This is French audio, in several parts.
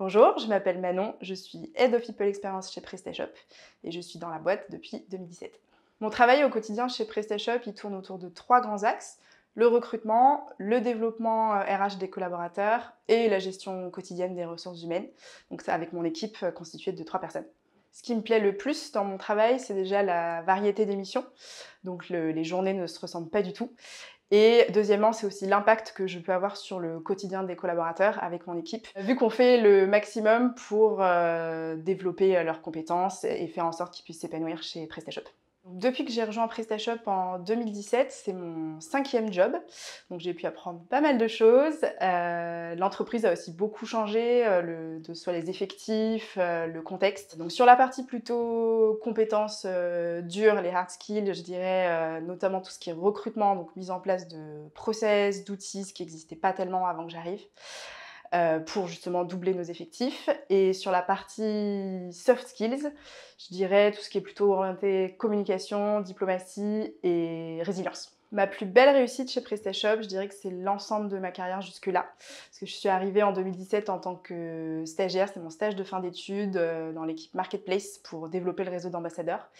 Bonjour, je m'appelle Manon, je suis Head of People Experience chez PrestaShop et je suis dans la boîte depuis 2017. Mon travail au quotidien chez PrestaShop, il tourne autour de trois grands axes le recrutement, le développement RH euh, des collaborateurs et la gestion quotidienne des ressources humaines. Donc ça avec mon équipe euh, constituée de trois personnes. Ce qui me plaît le plus dans mon travail, c'est déjà la variété des missions. Donc les journées ne se ressemblent pas du tout. Et deuxièmement, c'est aussi l'impact que je peux avoir sur le quotidien des collaborateurs avec mon équipe. Vu qu'on fait le maximum pour euh, développer euh, leurs compétences et faire en sorte qu'ils puissent s'épanouir chez PrestaShop. Depuis que j'ai rejoint PrestaShop en 2017, c'est mon cinquième job, donc j'ai pu apprendre pas mal de choses. Euh, l'entreprise a aussi beaucoup changé, euh, de soit les effectifs, euh, le contexte. Donc sur la partie plutôt compétences dures, les hard skills, je dirais notamment tout ce qui est recrutement, donc mise en place de process, d'outils, ce qui n'existait pas tellement avant que j'arrive. Euh, pour justement doubler nos effectifs. Et sur la partie soft skills, je dirais tout ce qui est plutôt orienté communication, diplomatie et résilience. Ma plus belle réussite chez PrestaShop, je dirais que c'est l'ensemble de ma carrière jusque-là. Parce que je suis arrivée en 2017 en tant que stagiaire, c'est mon stage de fin d'études euh, dans l'équipe Marketplace pour développer le réseau d'ambassadeurs.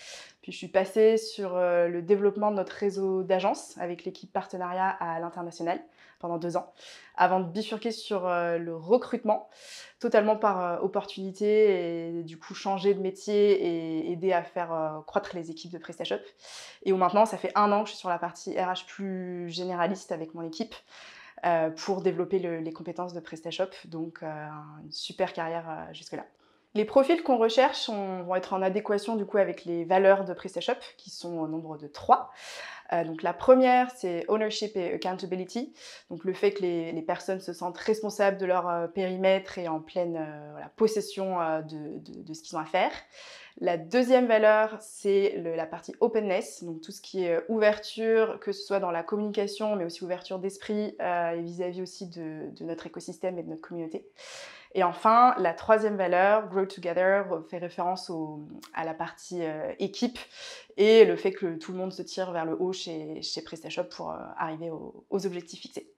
Puis je suis passée sur euh, le développement de notre réseau d'agences avec l'équipe partenariat à l'international pendant deux ans, avant de bifurquer sur euh, le recrutement, totalement par opportunité et du coup changer de métier et aider à faire croître les équipes de PrestaShop. Et où maintenant, ça fait un an que je suis sur la partie RH plus généraliste avec mon équipe euh, pour développer les compétences de PrestaShop. Donc, euh, une super carrière euh, jusque-là. Les profils qu'on recherche vont être en adéquation du coup avec les valeurs de PrestaShop, qui sont au nombre de trois. Euh, donc la première, c'est ownership et accountability, donc le fait que les, personnes se sentent responsables de leur euh, périmètre et en pleine euh, possession de, ce qu'ils ont à faire. La deuxième valeur, c'est la partie openness, donc tout ce qui est ouverture, que ce soit dans la communication, mais aussi ouverture d'esprit et vis-à-vis aussi de, notre écosystème et de notre communauté. Et enfin, la troisième valeur, Grow Together, fait référence à la partie équipe et le fait que tout le monde se tire vers le haut chez, PrestaShop pour euh, arriver aux objectifs fixés.